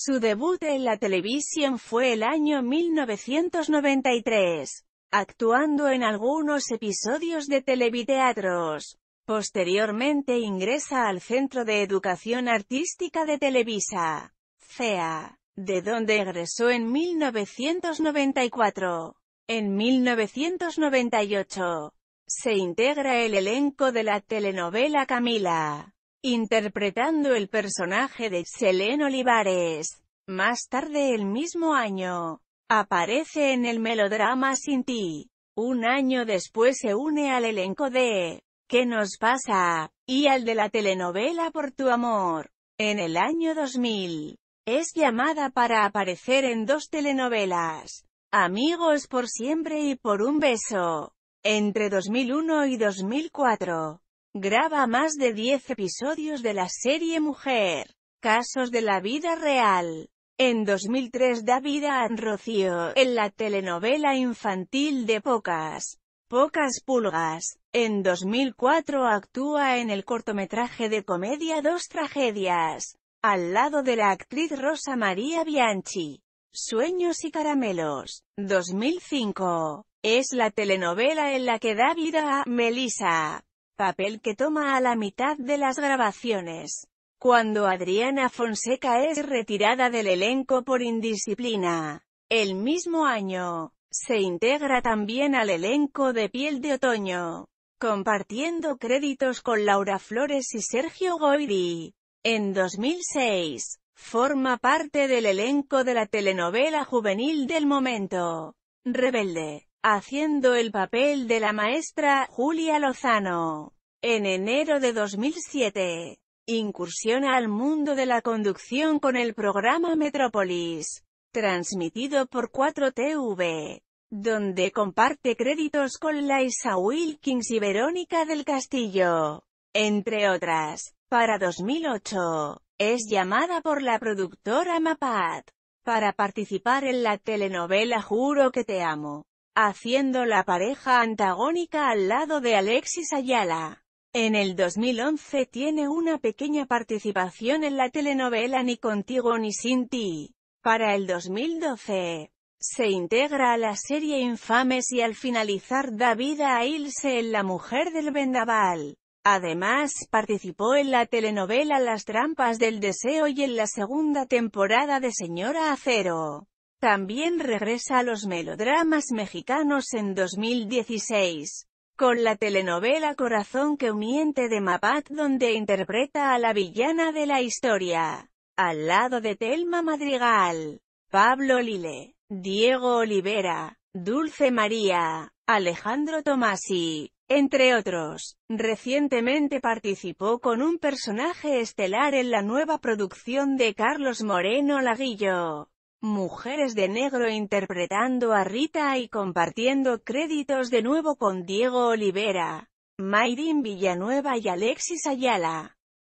Su debut en la televisión fue el año 1993, actuando en algunos episodios de televiteatros. Posteriormente ingresa al Centro de Educación Artística de Televisa, CEA, de donde egresó en 1994. En 1998, se integra el elenco de la telenovela Camila interpretando el personaje de Selene Olivares. Más tarde el mismo año, aparece en el melodrama Sin ti. Un año después se une al elenco de ¿Qué nos pasa? y al de la telenovela Por tu amor. En el año 2000, es llamada para aparecer en dos telenovelas, Amigos por siempre y por un beso, entre 2001 y 2004. Graba más de 10 episodios de la serie Mujer. Casos de la vida real. En 2003 da vida a Rocío, en la telenovela infantil de Pocas. Pocas pulgas. En 2004 actúa en el cortometraje de comedia Dos tragedias. Al lado de la actriz Rosa María Bianchi. Sueños y caramelos. 2005. Es la telenovela en la que da vida a Melissa papel que toma a la mitad de las grabaciones. Cuando Adriana Fonseca es retirada del elenco por indisciplina. El mismo año, se integra también al elenco de Piel de Otoño, compartiendo créditos con Laura Flores y Sergio Goyri. En 2006, forma parte del elenco de la telenovela juvenil del momento, Rebelde haciendo el papel de la maestra Julia Lozano. En enero de 2007, incursiona al mundo de la conducción con el programa Metrópolis, transmitido por 4TV, donde comparte créditos con Laisa Wilkins y Verónica del Castillo, entre otras. Para 2008, es llamada por la productora Mapat para participar en la telenovela Juro que te amo haciendo la pareja antagónica al lado de Alexis Ayala. En el 2011 tiene una pequeña participación en la telenovela Ni contigo ni sin ti. Para el 2012, se integra a la serie Infames y al finalizar da vida a Ilse en La Mujer del Vendaval. Además, participó en la telenovela Las Trampas del Deseo y en la segunda temporada de Señora Acero. También regresa a los melodramas mexicanos en 2016, con la telenovela Corazón que miente de Mapat donde interpreta a la villana de la historia, al lado de Telma Madrigal, Pablo Lile, Diego Olivera, Dulce María, Alejandro Tomasi, entre otros. Recientemente participó con un personaje estelar en la nueva producción de Carlos Moreno Laguillo. Mujeres de Negro interpretando a Rita y compartiendo créditos de nuevo con Diego Olivera, Mayrin Villanueva y Alexis Ayala.